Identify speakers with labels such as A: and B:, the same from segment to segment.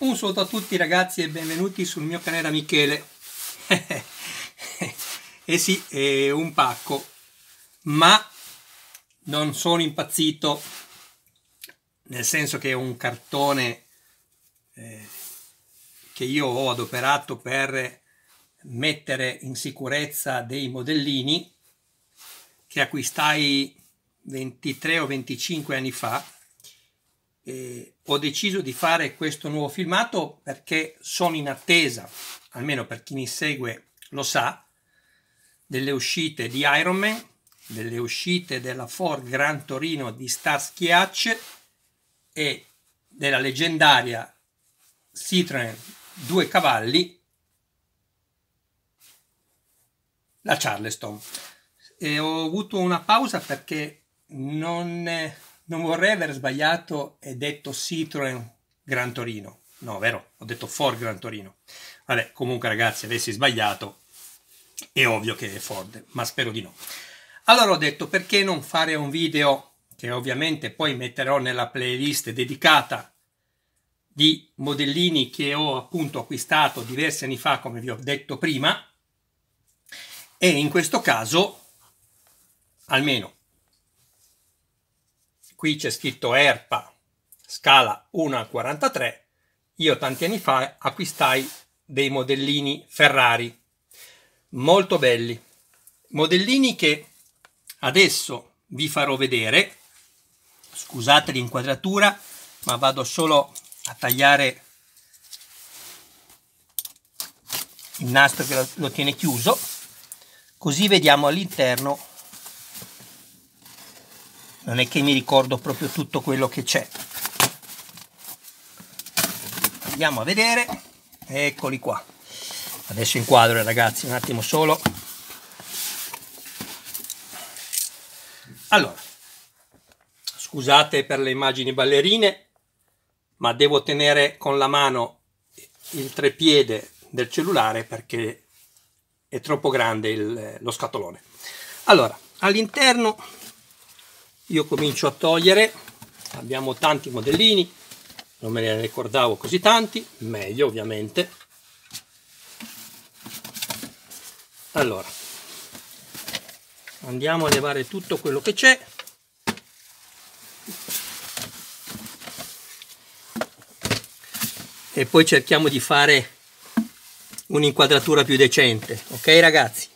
A: Un saluto a tutti ragazzi e benvenuti sul mio canale Michele. e eh sì, è un pacco, ma non sono impazzito, nel senso che è un cartone eh, che io ho adoperato per mettere in sicurezza dei modellini che acquistai 23 o 25 anni fa eh, ho deciso di fare questo nuovo filmato perché sono in attesa, almeno per chi mi segue lo sa, delle uscite di Iron Man, delle uscite della Ford Gran Torino di Starsky Hatch e della leggendaria Citroen Due Cavalli, la Charleston. E ho avuto una pausa perché non non vorrei aver sbagliato e detto Citroen Gran Torino. No, vero? Ho detto Ford Gran Torino. Vabbè, comunque ragazzi, avessi sbagliato, è ovvio che è Ford, ma spero di no. Allora ho detto perché non fare un video che ovviamente poi metterò nella playlist dedicata di modellini che ho appunto acquistato diversi anni fa, come vi ho detto prima, e in questo caso, almeno qui c'è scritto ERPA scala 1 a 43, io tanti anni fa acquistai dei modellini Ferrari, molto belli, modellini che adesso vi farò vedere, scusate l'inquadratura, ma vado solo a tagliare il nastro che lo, tiene chiuso, così vediamo all'interno non è che mi ricordo proprio tutto quello che c'è andiamo a vedere eccoli qua adesso inquadro ragazzi un attimo solo allora scusate per le immagini ballerine ma devo tenere con la mano il trepiede del cellulare perché è troppo grande il, lo scatolone allora all'interno io comincio a togliere abbiamo tanti modellini non me ne ricordavo così tanti meglio ovviamente allora andiamo a levare tutto quello che c'è e poi cerchiamo di fare un'inquadratura più decente ok ragazzi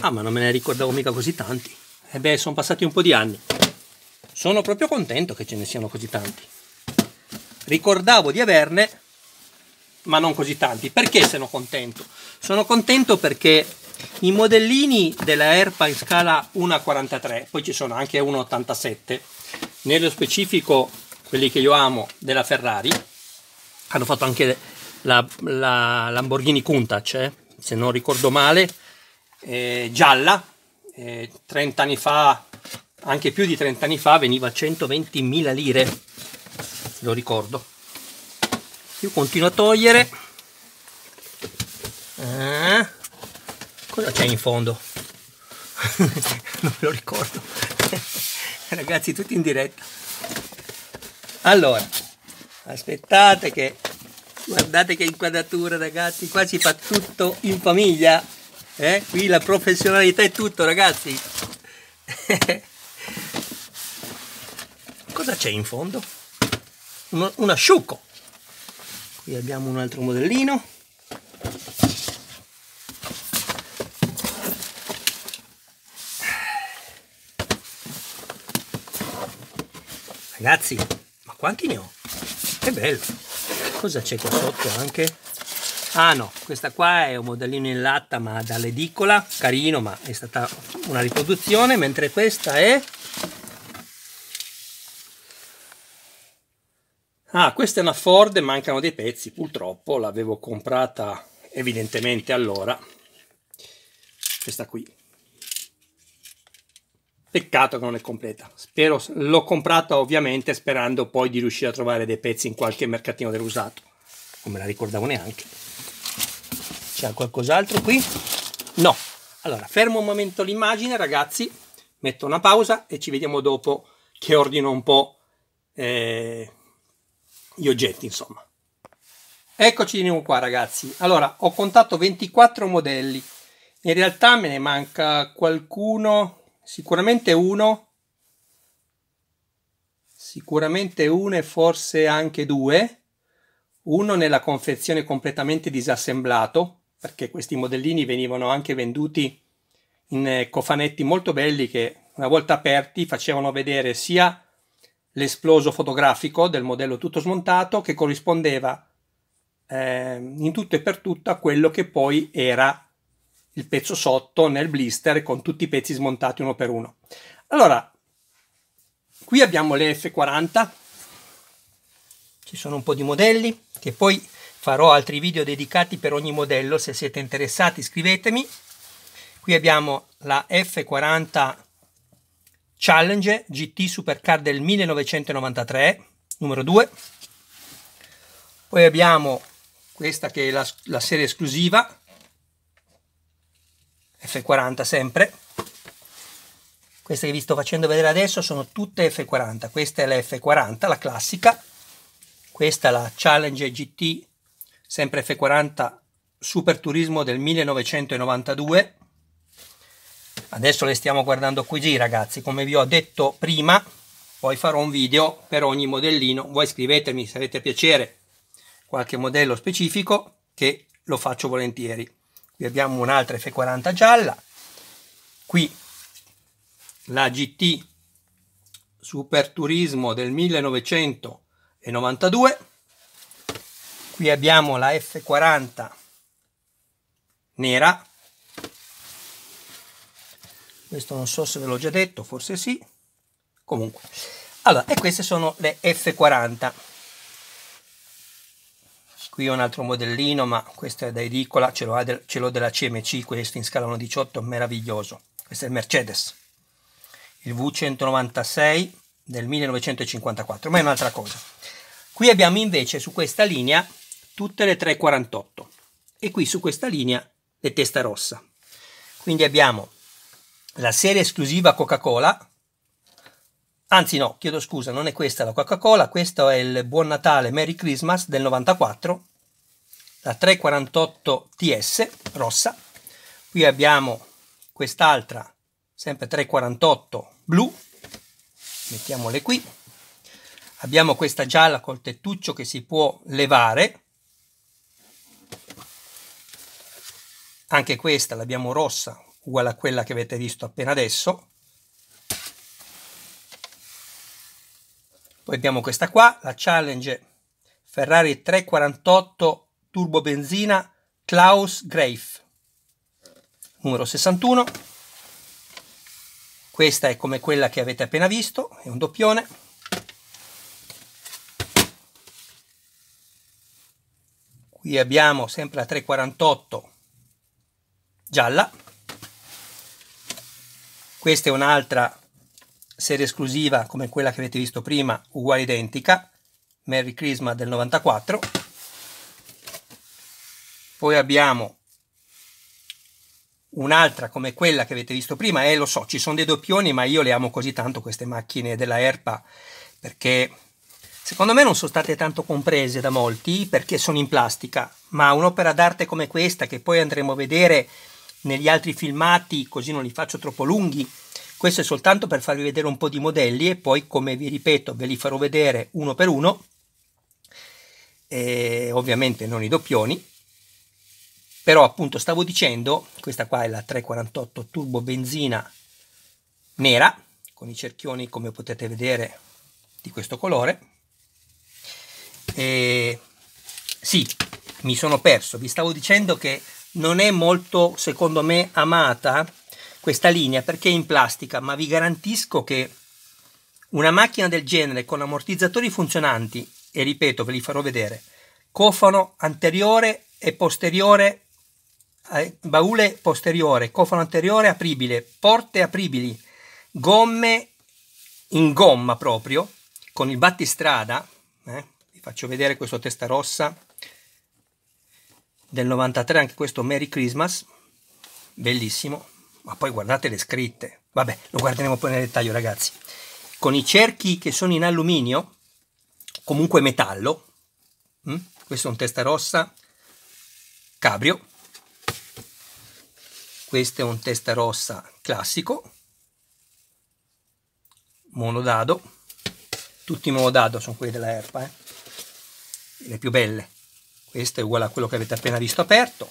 A: ah ma non me ne ricordavo mica così tanti e eh beh, sono passati un po' di anni. Sono proprio contento che ce ne siano così tanti. Ricordavo di averne, ma non così tanti. Perché sono contento? Sono contento perché i modellini della ERPA in scala 1 43, poi ci sono anche 1 87, nello specifico quelli che io amo della Ferrari, hanno fatto anche la, la Lamborghini Countach, eh, se non ricordo male, eh, gialla, eh, 30 anni fa, anche più di 30 anni fa, veniva a 120.000 lire, lo ricordo. Io continuo a togliere. Eh, cosa c'è in fondo? non me lo ricordo. Ragazzi, tutti in diretta. Allora, aspettate che guardate che inquadratura ragazzi qua si fa tutto in famiglia eh? Qui la professionalità è tutto, ragazzi. Cosa c'è in fondo? Un, un asciucco. Qui abbiamo un altro modellino. Ragazzi, ma quanti ne ho? Che bello! Cosa c'è qua sotto anche? ah no questa qua è un modellino in latta ma dall'edicola carino ma è stata una riproduzione mentre questa è ah questa è una Ford mancano dei pezzi purtroppo l'avevo comprata evidentemente allora questa qui Peccato che non è completa. Spero, l'ho comprata ovviamente sperando poi di riuscire a trovare dei pezzi in qualche mercatino dell'usato non me la ricordavo neanche. C'è qualcos'altro qui? No. Allora, fermo un momento l'immagine, ragazzi, metto una pausa e ci vediamo dopo che ordino un po' eh, gli oggetti, insomma. Eccoci di nuovo qua, ragazzi. Allora, ho contato 24 modelli. In realtà me ne manca qualcuno, sicuramente uno, sicuramente uno e forse anche due uno nella confezione completamente disassemblato, perché questi modellini venivano anche venduti in eh, cofanetti molto belli che una volta aperti facevano vedere sia l'esploso fotografico del modello tutto smontato che corrispondeva eh, in tutto e per tutto a quello che poi era il pezzo sotto nel blister con tutti i pezzi smontati uno per uno. Allora, qui abbiamo le F40 ci sono un po' di modelli che poi farò altri video dedicati per ogni modello se siete interessati scrivetemi qui abbiamo la F40 Challenge GT Supercar del 1993 numero 2 poi abbiamo questa che è la, la serie esclusiva F40 sempre queste che vi sto facendo vedere adesso sono tutte F40 questa è la F40 la classica questa è la Challenge GT, sempre F40 Super Turismo del 1992. Adesso le stiamo guardando così ragazzi, come vi ho detto prima, poi farò un video per ogni modellino. Voi scrivetemi se avete piacere qualche modello specifico che lo faccio volentieri. Qui abbiamo un'altra F40 gialla, qui la GT Super Turismo del 1992 e 92 qui abbiamo la F40 nera questo non so se ve l'ho già detto forse sì comunque allora e queste sono le F40 qui ho un altro modellino ma questo è da edicola ce l'ho, del, della CMC questo in scala 18 meraviglioso questo è il Mercedes il V196 del 1954 ma è un'altra cosa Qui abbiamo invece su questa linea tutte le 348 e qui su questa linea le testa rossa. Quindi abbiamo la serie esclusiva Coca-Cola, anzi no, chiedo scusa, non è questa la Coca-Cola, questo è il Buon Natale Merry Christmas del 94, la 348 TS rossa, qui abbiamo quest'altra, sempre 348 blu, mettiamole qui, abbiamo questa gialla col tettuccio che si può levare anche questa l'abbiamo rossa uguale a quella che avete visto appena adesso poi abbiamo questa qua la challenge Ferrari 348 turbo benzina Klaus Greif numero 61 questa è come quella che avete appena visto è un doppione qui abbiamo sempre la 348 gialla questa è un'altra serie esclusiva come quella che avete visto prima uguale identica Merry Christmas del 94 poi abbiamo un'altra come quella che avete visto prima e eh, lo so ci sono dei doppioni ma io le amo così tanto queste macchine della Erpa perché Secondo me non sono state tanto comprese da molti perché sono in plastica, ma un'opera d'arte come questa, che poi andremo a vedere negli altri filmati, così non li faccio troppo lunghi, questo è soltanto per farvi vedere un po' di modelli e poi, come vi ripeto, ve li farò vedere uno per uno, e ovviamente non i doppioni, però appunto stavo dicendo, questa qua è la 348 turbo benzina nera, con i cerchioni come potete vedere di questo colore, eh, sì, mi sono perso, vi stavo dicendo che non è molto, secondo me, amata questa linea perché è in plastica, ma vi garantisco che una macchina del genere con ammortizzatori funzionanti, e ripeto, ve li farò vedere, cofano anteriore e posteriore, eh, baule posteriore, cofano anteriore apribile, porte apribili, gomme in gomma proprio, con il battistrada, vi faccio vedere questo testa rossa del 93 anche questo Merry Christmas bellissimo ma poi guardate le scritte vabbè lo guarderemo poi nel dettaglio ragazzi con i cerchi che sono in alluminio comunque metallo mm? questo è un testa rossa cabrio questo è un testa rossa classico monodado tutti i monodado sono quelli della erpa eh? le più belle. Questo è uguale a quello che avete appena visto aperto.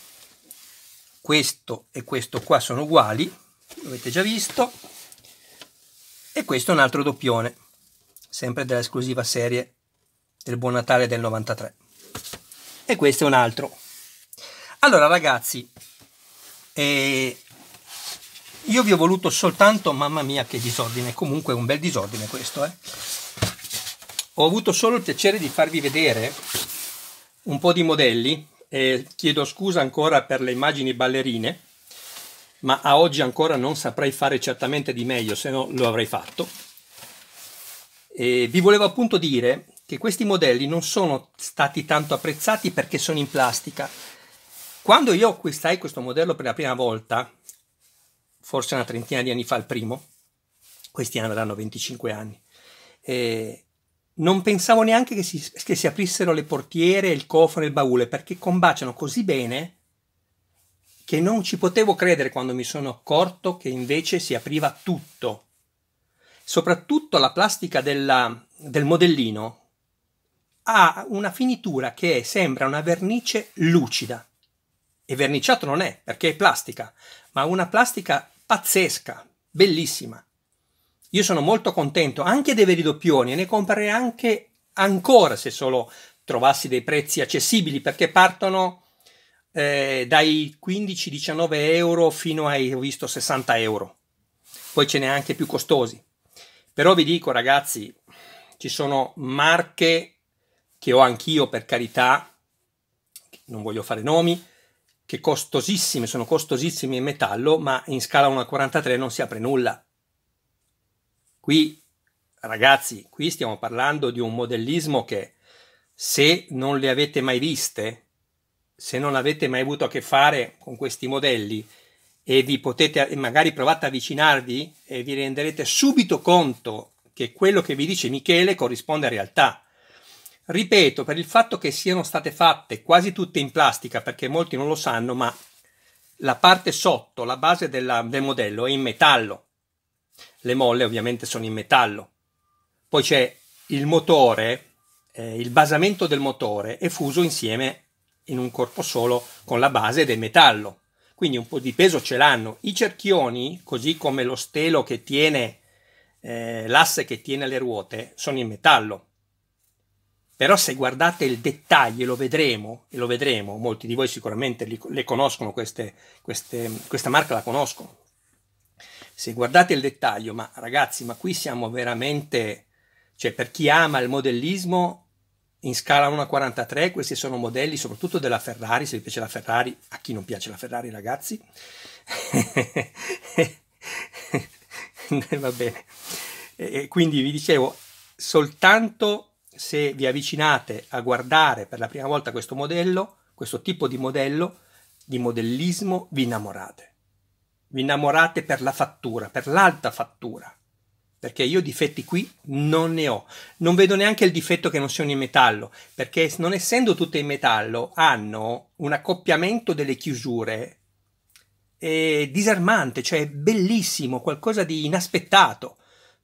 A: Questo e questo qua sono uguali, lo avete già visto. E questo è un altro doppione, sempre dell'esclusiva serie del Buon Natale del 93. E questo è un altro. Allora ragazzi, eh, io vi ho voluto soltanto, mamma mia che disordine, comunque un bel disordine questo, eh ho avuto solo il piacere di farvi vedere un po' di modelli e chiedo scusa ancora per le immagini ballerine, ma a oggi ancora non saprei fare certamente di meglio, se no lo avrei fatto. E vi volevo appunto dire che questi modelli non sono stati tanto apprezzati perché sono in plastica. Quando io acquistai questo modello per la prima volta, forse una trentina di anni fa il primo, questi anni avranno 25 anni, eh, non pensavo neanche che si, che si aprissero le portiere, il cofano e il baule, perché combaciano così bene che non ci potevo credere quando mi sono accorto che invece si apriva tutto. Soprattutto la plastica della, del modellino ha una finitura che sembra una vernice lucida. E verniciato non è, perché è plastica, ma una plastica pazzesca, bellissima. Io sono molto contento anche dei veri doppioni e ne comprerei anche ancora se solo trovassi dei prezzi accessibili perché partono eh, dai 15-19 euro fino ai, ho visto, 60 euro. Poi ce n'è anche più costosi. Però vi dico ragazzi, ci sono marche che ho anch'io per carità, non voglio fare nomi, che costosissime, sono costosissime in metallo, ma in scala 1 43 non si apre nulla. Qui, ragazzi, qui stiamo parlando di un modellismo che se non le avete mai viste, se non avete mai avuto a che fare con questi modelli e vi potete e magari provate ad avvicinarvi e vi renderete subito conto che quello che vi dice Michele corrisponde a realtà. Ripeto, per il fatto che siano state fatte quasi tutte in plastica, perché molti non lo sanno, ma la parte sotto, la base della, del modello è in metallo le molle ovviamente sono in metallo. Poi c'è il motore, eh, il basamento del motore è fuso insieme in un corpo solo con la base del metallo, quindi un po' di peso ce l'hanno. I cerchioni, così come lo stelo che tiene eh, l'asse che tiene le ruote, sono in metallo. Però se guardate il dettaglio, lo vedremo, e lo vedremo, molti di voi sicuramente li, le conoscono, queste, queste, questa marca la conoscono se guardate il dettaglio, ma ragazzi, ma qui siamo veramente, cioè per chi ama il modellismo in scala 1 43, questi sono modelli soprattutto della Ferrari, se vi piace la Ferrari, a chi non piace la Ferrari ragazzi, va bene, e quindi vi dicevo, soltanto se vi avvicinate a guardare per la prima volta questo modello, questo tipo di modello, di modellismo, vi innamorate vi innamorate per la fattura, per l'alta fattura, perché io difetti qui non ne ho. Non vedo neanche il difetto che non siano in metallo, perché non essendo tutte in metallo hanno un accoppiamento delle chiusure è disarmante, cioè bellissimo, qualcosa di inaspettato.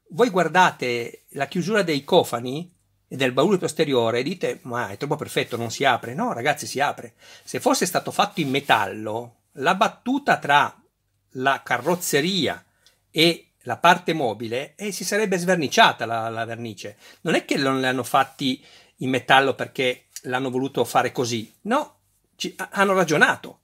A: Voi guardate la chiusura dei cofani e del baule posteriore e dite ma è troppo perfetto, non si apre. No ragazzi si apre. Se fosse stato fatto in metallo, la battuta tra la carrozzeria e la parte mobile e si sarebbe sverniciata la, la vernice. Non è che non le hanno fatti in metallo perché l'hanno voluto fare così, no, ci, hanno ragionato.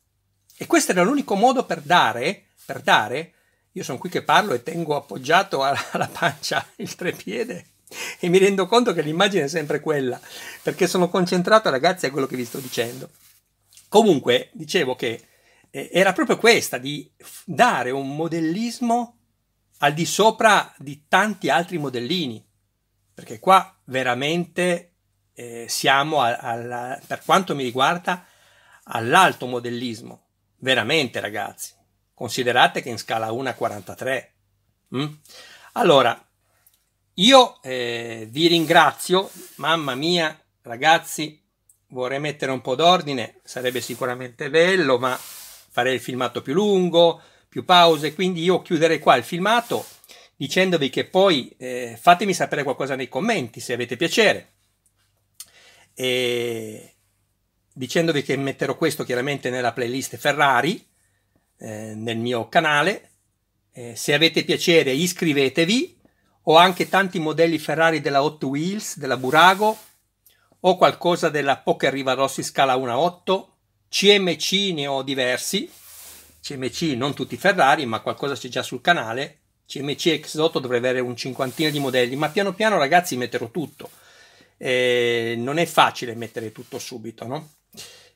A: E questo era l'unico modo per dare, per dare, io sono qui che parlo e tengo appoggiato alla, alla pancia il trepiede e mi rendo conto che l'immagine è sempre quella, perché sono concentrato ragazzi a quello che vi sto dicendo. Comunque, dicevo che eh, era proprio questa, di dare un modellismo al di sopra di tanti altri modellini, perché qua veramente eh, siamo, a, a, per quanto mi riguarda, all'alto modellismo, veramente ragazzi, considerate che in scala 1 a 43. Mm? Allora, io eh, vi ringrazio, mamma mia, ragazzi, vorrei mettere un po' d'ordine, sarebbe sicuramente bello, ma farei il filmato più lungo, più pause, quindi io chiuderei qua il filmato dicendovi che poi eh, fatemi sapere qualcosa nei commenti se avete piacere. E dicendovi che metterò questo chiaramente nella playlist Ferrari eh, nel mio canale. Eh, se avete piacere iscrivetevi. Ho anche tanti modelli Ferrari della Hot Wheels, della Burago, o qualcosa della Poker Riva Rossi Scala 1.8 CMC ne ho diversi, CMC non tutti Ferrari, ma qualcosa c'è già sul canale. CMC X8 dovrei avere un cinquantino di modelli, ma piano piano ragazzi metterò tutto. Eh, non è facile mettere tutto subito, no?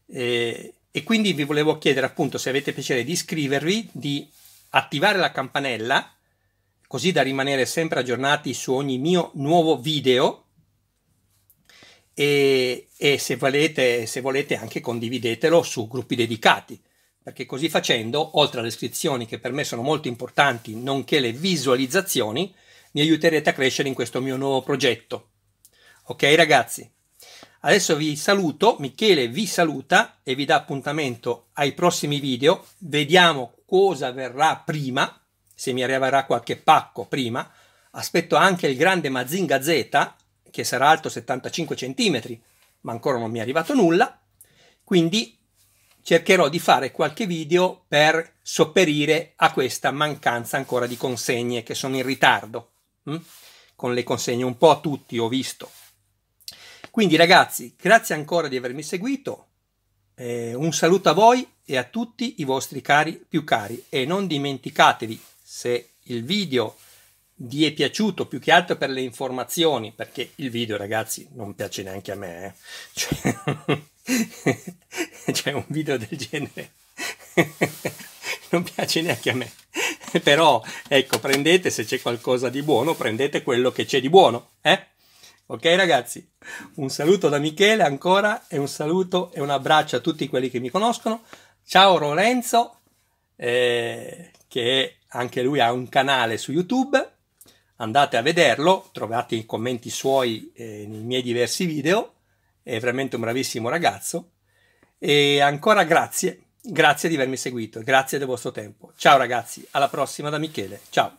A: Eh, e quindi vi volevo chiedere appunto se avete piacere di iscrivervi, di attivare la campanella, così da rimanere sempre aggiornati su ogni mio nuovo video e, e se, volete, se volete anche condividetelo su gruppi dedicati perché così facendo, oltre alle iscrizioni che per me sono molto importanti, nonché le visualizzazioni, mi aiuterete a crescere in questo mio nuovo progetto. Ok ragazzi, adesso vi saluto, Michele vi saluta e vi dà appuntamento ai prossimi video, vediamo cosa verrà prima, se mi arriverà qualche pacco prima, aspetto anche il grande Mazinga Z che sarà alto 75 cm, ma ancora non mi è arrivato nulla, quindi cercherò di fare qualche video per sopperire a questa mancanza ancora di consegne che sono in ritardo, hm? con le consegne un po' a tutti ho visto. Quindi ragazzi, grazie ancora di avermi seguito, eh, un saluto a voi e a tutti i vostri cari più cari e non dimenticatevi se il video vi è piaciuto più che altro per le informazioni, perché il video, ragazzi, non piace neanche a me. Eh. Cioè, cioè, un video del genere non piace neanche a me. Però, ecco, prendete se c'è qualcosa di buono, prendete quello che c'è di buono, eh? Ok, ragazzi, un saluto da Michele ancora e un saluto e un abbraccio a tutti quelli che mi conoscono. Ciao Lorenzo, eh, che anche lui ha un canale su YouTube andate a vederlo, trovate i commenti suoi eh, nei miei diversi video, è veramente un bravissimo ragazzo e ancora grazie, grazie di avermi seguito, grazie del vostro tempo. Ciao ragazzi, alla prossima da Michele, ciao!